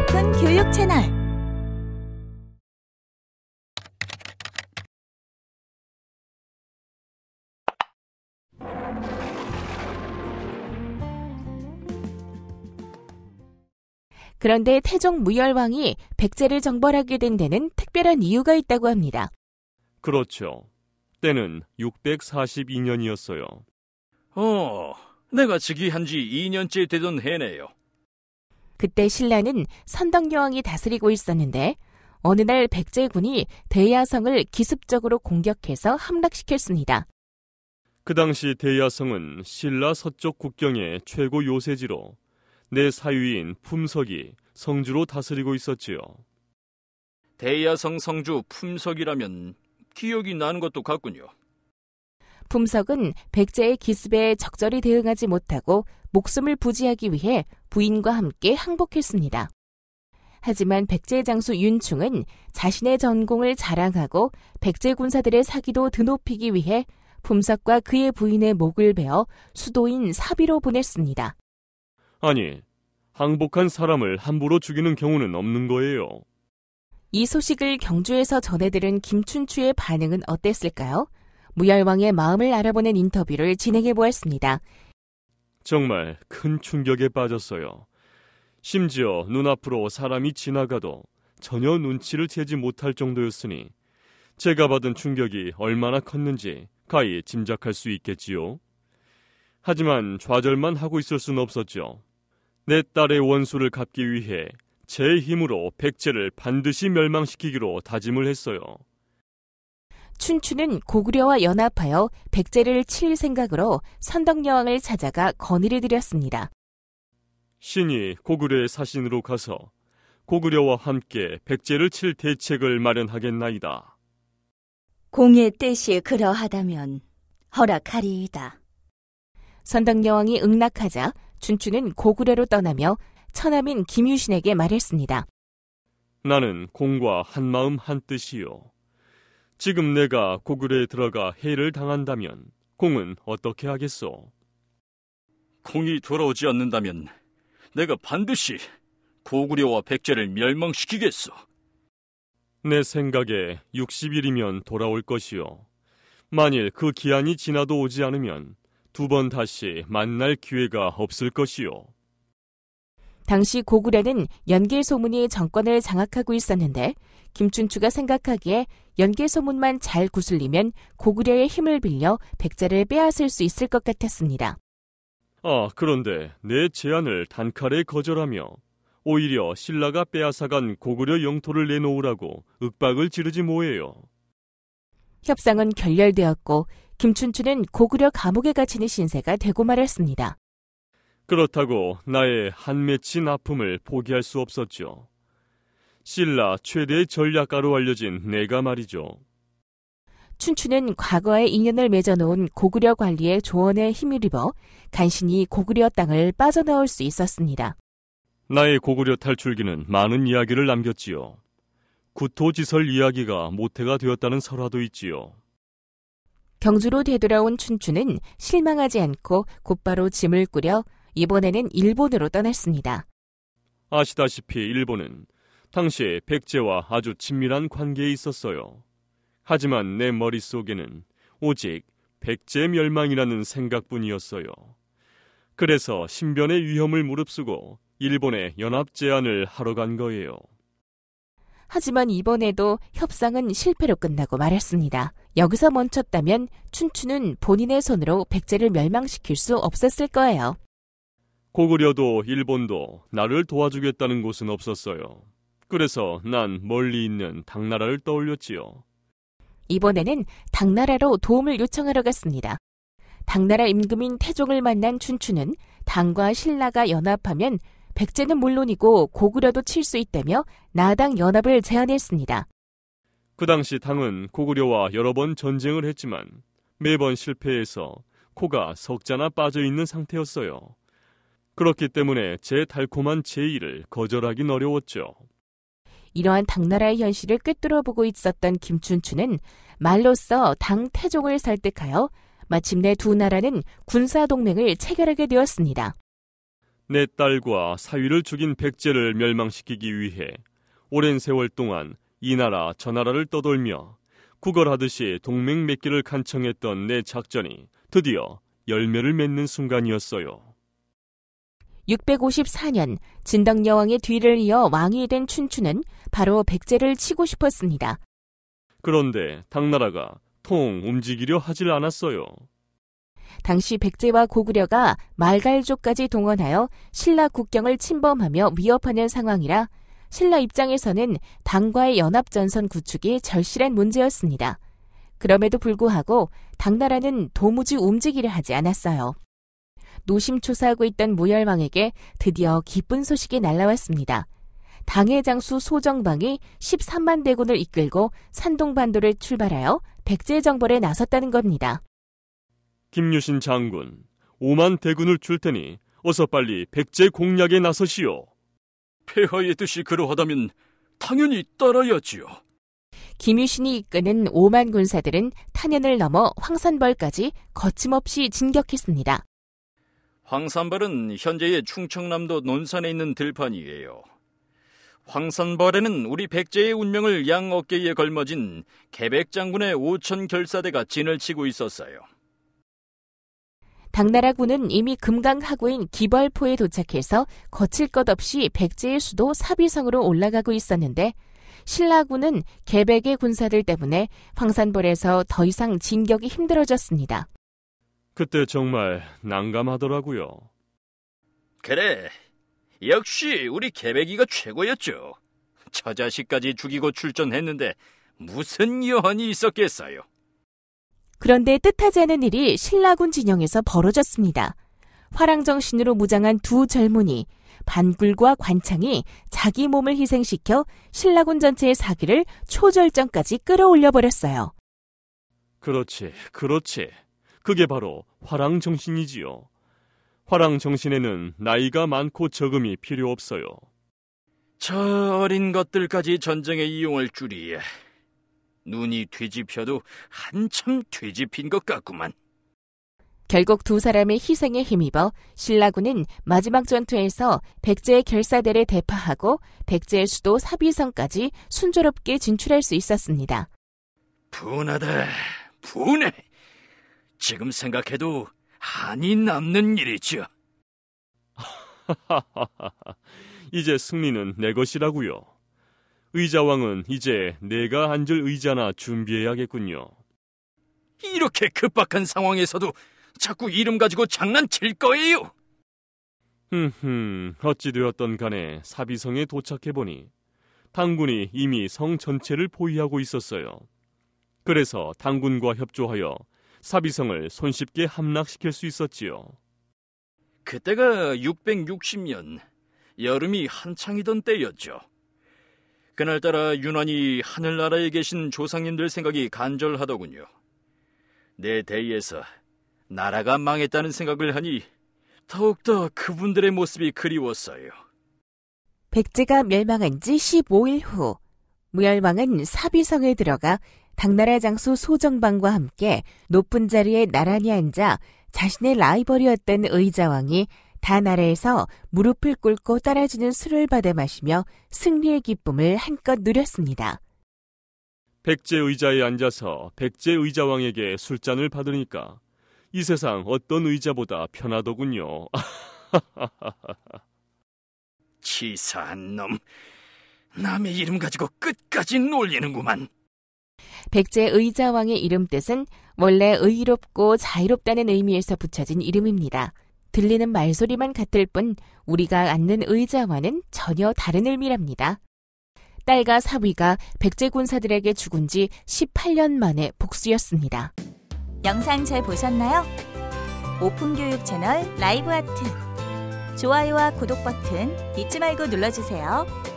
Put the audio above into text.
오픈 교육 채널. 그런데 태종 무열왕이 백제를 정벌하게 된 데는 특별한 이유가 있다고 합니다. 그렇죠. 때는 642년이었어요. 어, 내가 즉위한 지 2년째 되던 해네요. 그때 신라는 선덕여왕이 다스리고 있었는데 어느 날 백제군이 대야성을 기습적으로 공격해서 함락시켰습니다. 그 당시 대야성은 신라 서쪽 국경의 최고 요새지로 내 사위인 품석이 성주로 다스리고 있었지요. 대야성 성주 품석이라면 기억이 나는 것도 같군요. 품석은 백제의 기습에 적절히 대응하지 못하고 목숨을 부지하기 위해 부인과 함께 항복했습니다. 하지만 백제 장수 윤충은 자신의 전공을 자랑하고 백제 군사들의 사기도 드높이기 위해 품석과 그의 부인의 목을 베어 수도인 사비로 보냈습니다. 아니, 항복한 사람을 함부로 죽이는 경우는 없는 거예요. 이 소식을 경주에서 전해들은 김춘추의 반응은 어땠을까요? 무열왕의 마음을 알아보는 인터뷰를 진행해 보았습니다. 정말 큰 충격에 빠졌어요. 심지어 눈앞으로 사람이 지나가도 전혀 눈치를 채지 못할 정도였으니 제가 받은 충격이 얼마나 컸는지 가히 짐작할 수 있겠지요. 하지만 좌절만 하고 있을 순 없었죠. 내 딸의 원수를 갚기 위해 제 힘으로 백제를 반드시 멸망시키기로 다짐을 했어요. 춘추는 고구려와 연합하여 백제를 칠 생각으로 선덕여왕을 찾아가 건의를 드렸습니다. 신이 고구려의 사신으로 가서 고구려와 함께 백제를 칠 대책을 마련하겠나이다. 공의 뜻이 그러하다면 허락하리이다. 선덕여왕이 응낙하자 춘추는 고구려로 떠나며 천하민 김유신에게 말했습니다. 나는 공과 한마음 한뜻이요. 지금 내가 고구려에 들어가 해를 당한다면 공은 어떻게 하겠소? 공이 돌아오지 않는다면 내가 반드시 고구려와 백제를 멸망시키겠소. 내 생각에 60일이면 돌아올 것이요. 만일 그 기한이 지나도 오지 않으면 두 번 다시 만날 기회가 없을 것이요. 당시 고구려는 연길 소문이 정권을 장악하고 있었는데 김춘추가 생각하기에 연길 소문만 잘 구슬리면 고구려의 힘을 빌려 백자를 빼앗을 수 있을 것 같았습니다. 아, 그런데 내 제안을 단칼에 거절하며 오히려 신라가 빼앗아간 고구려 영토를 내놓으라고 윽박을 지르지 뭐예요. 협상은 결렬되었고 김춘추는 고구려 감옥에 갇히는 신세가 되고 말았습니다. 그렇다고 나의 한 맺힌 아픔을 포기할 수 없었죠. 신라 최대의 전략가로 알려진 내가 말이죠. 춘추는 과거의 인연을 맺어놓은 고구려 관리의 조언에 힘입어 을 간신히 고구려 땅을 빠져나올 수 있었습니다. 나의 고구려 탈출기는 많은 이야기를 남겼지요. 구토지설 이야기가 모태가 되었다는 설화도 있지요. 경주로 되돌아온 춘추는 실망하지 않고 곧바로 짐을 꾸려 이번에는 일본으로 떠났습니다. 아시다시피 일본은 당시 백제와 아주 친밀한 관계에 있었어요. 하지만 내 머릿속에는 오직 백제 멸망이라는 생각뿐이었어요. 그래서 신변의 위험을 무릅쓰고 일본에 연합 제안을 하러 간 거예요. 하지만 이번에도 협상은 실패로 끝나고 말았습니다. 여기서 멈췄다면 춘추는 본인의 손으로 백제를 멸망시킬 수 없었을 거예요. 고구려도 일본도 나를 도와주겠다는 곳은 없었어요. 그래서 난 멀리 있는 당나라를 떠올렸지요. 이번에는 당나라로 도움을 요청하러 갔습니다. 당나라 임금인 태종을 만난 춘추는 당과 신라가 연합하면 백제는 물론이고 고구려도 칠 수 있다며 나당 연합을 제안했습니다. 그 당시 당은 고구려와 여러 번 전쟁을 했지만 매번 실패해서 코가 석자나 빠져 있는 상태였어요. 그렇기 때문에 제 달콤한 제의를 거절하긴 어려웠죠. 이러한 당나라의 현실을 꿰뚫어 보고 있었던 김춘추는 말로써 당 태종을 설득하여 마침내 두 나라는 군사 동맹을 체결하게 되었습니다. 내 딸과 사위를 죽인 백제를 멸망시키기 위해 오랜 세월 동안 이 나라 저 나라를 떠돌며 구걸하듯이 동맹 맺기를 간청했던 내 작전이 드디어 열매를 맺는 순간이었어요. 654년 진덕여왕의 뒤를 이어 왕이 된 춘추는 바로 백제를 치고 싶었습니다. 그런데 당나라가 통 움직이려 하질 않았어요. 당시 백제와 고구려가 말갈족까지 동원하여 신라 국경을 침범하며 위협하는 상황이라 신라 입장에서는 당과의 연합전선 구축이 절실한 문제였습니다. 그럼에도 불구하고 당나라는 도무지 움직이려 하지 않았어요. 노심초사하고 있던 무열왕에게 드디어 기쁜 소식이 날라왔습니다. 당해 장수 소정방이 13만 대군을 이끌고 산동반도를 출발하여 백제 정벌에 나섰다는 겁니다. 김유신 장군, 5만 대군을 줄 테니 어서 빨리 백제 공략에 나서시오. 폐하의 뜻이 그러하다면 당연히 따라야지요. 김유신이 이끄는 5만 군사들은 탄현을 넘어 황산벌까지 거침없이 진격했습니다. 황산벌은 현재의 충청남도 논산에 있는 들판이에요. 황산벌에는 우리 백제의 운명을 양 어깨에 걸머진 개백 장군의 오천 결사대가 진을 치고 있었어요. 당나라 군은 이미 금강 하구인 기벌포에 도착해서 거칠 것 없이 백제의 수도 사비성으로 올라가고 있었는데 신라군은 개백의 군사들 때문에 황산벌에서 더 이상 진격이 힘들어졌습니다. 그때 정말 난감하더라고요. 그래, 역시 우리 개배기가 최고였죠. 저 자식까지 죽이고 출전했는데 무슨 여한이 있었겠어요. 그런데 뜻하지 않은 일이 신라군 진영에서 벌어졌습니다. 화랑정신으로 무장한 두 젊은이 반굴과 관창이 자기 몸을 희생시켜 신라군 전체의 사기를 초절정까지 끌어올려 버렸어요. 그렇지, 그렇지. 그게 바로 화랑 정신이지요. 화랑 정신에는 나이가 많고 적음이 필요 없어요. 저 어린 것들까지 전쟁에 이용할 줄이야. 눈이 뒤집혀도 한참 뒤집힌 것 같구만. 결국 두 사람의 희생에 힘입어 신라군은 마지막 전투에서 백제의 결사대를 대파하고 백제의 수도 사비성까지 순조롭게 진출할 수 있었습니다. 분하다, 분해! 지금 생각해도 한이 남는 일이지요. 이제 승리는 내 것이라고요. 의자왕은 이제 내가 앉을 의자나 준비해야겠군요. 이렇게 급박한 상황에서도 자꾸 이름 가지고 장난칠 거예요. 흠흠, 어찌되었던 간에 사비성에 도착해보니 당군이 이미 성 전체를 포위하고 있었어요. 그래서 당군과 협조하여 사비성을 손쉽게 함락시킬 수 있었지요. 그때가 660년 여름이 한창이던 때였죠. 그날따라 유난히 하늘나라에 계신 조상님들 생각이 간절하더군요. 내 대의에서 나라가 망했다는 생각을 하니 더욱더 그분들의 모습이 그리웠어요. 백제가 멸망한 지 15일 후 무열왕은 사비성에 들어가 당나라 장수 소정방과 함께 높은 자리에 나란히 앉아 자신의 라이벌이었던 의자왕이 단 아래에서 무릎을 꿇고 따라주는 술을 받아 마시며 승리의 기쁨을 한껏 누렸습니다. 백제 의자에 앉아서 백제 의자왕에게 술잔을 받으니까 이 세상 어떤 의자보다 편하더군요. 치사한 놈, 남의 이름 가지고 끝까지 놀리는구만. 백제 의자왕의 이름 뜻은 원래 의롭고 자유롭다는 의미에서 붙여진 이름입니다. 들리는 말소리만 같을 뿐 우리가 앉는 의자와는 전혀 다른 의미랍니다. 딸과 사위가 백제 군사들에게 죽은 지 18년 만에 복수였습니다. 영상 잘 보셨나요? 오픈교육 채널 라이브 아트. 좋아요와 구독 버튼 잊지 말고 눌러주세요.